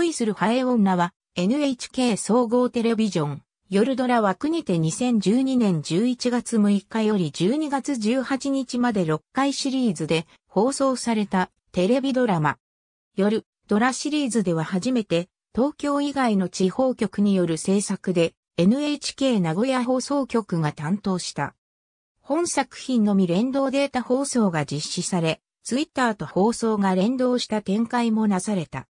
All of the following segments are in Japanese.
恋するハエ女は NHK 総合テレビジョン、夜ドラ枠にて2012年11月6日より12月18日まで6回シリーズで放送されたテレビドラマ。夜、ドラシリーズでは初めて東京以外の地方局による制作で NHK 名古屋放送局が担当した。本作品のみ連動データ放送が実施され、ツイッターと放送が連動した展開もなされた。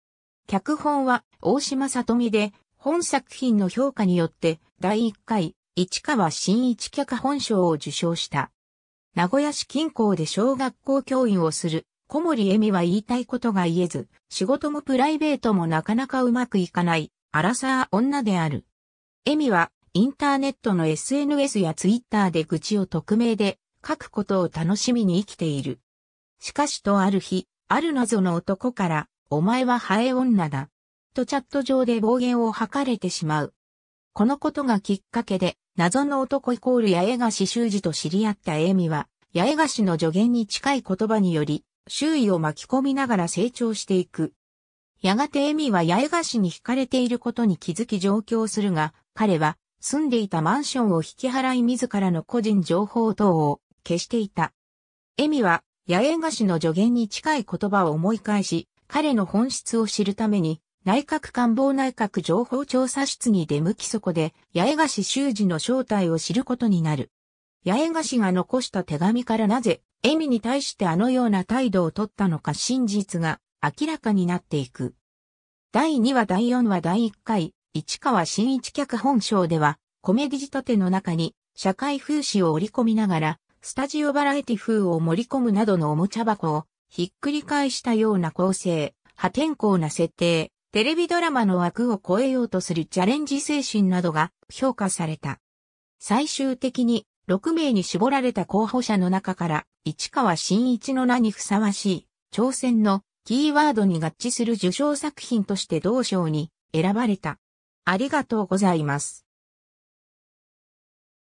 脚本は大島さとみで、本作品の評価によって第1回市川新一脚本賞を受賞した。名古屋市近郊で小学校教員をする小森恵美は言いたいことが言えず、仕事もプライベートもなかなかうまくいかない、アラサー女である。恵美はインターネットの SNS やツイッターで愚痴を匿名で書くことを楽しみに生きている。しかしとある日、ある謎の男からお前はハエ女だ。とチャット上で暴言を吐かれてしまう。このことがきっかけで、謎の男イコール八重樫修二と知り合ったエミは、八重樫の助言に近い言葉により、周囲を巻き込みながら成長していく。やがてエミは八重樫に惹かれていることに気づき上京するが、彼は住んでいたマンションを引き払い自らの個人情報等を消していた。エミは八重樫の助言に近い言葉を思い返し、彼の本質を知るために、内閣官房内閣情報調査室に出向きそこで、八重樫修二の正体を知ることになる。八重樫が残した手紙からなぜ、エミに対してあのような態度を取ったのか真実が明らかになっていく。第2話第4話第1回、市川新一脚本賞では、コメディ仕立ての中に、社会風刺を織り込みながら、スタジオバラエティ風を盛り込むなどのおもちゃ箱をひっくり返したような構成、破天荒な設定、テレビドラマの枠を超えようとするチャレンジ精神などが評価された。最終的に6名に絞られた候補者の中から市川新一の名にふさわしい挑戦のキーワードに合致する受賞作品として同賞に選ばれた。ありがとうございます。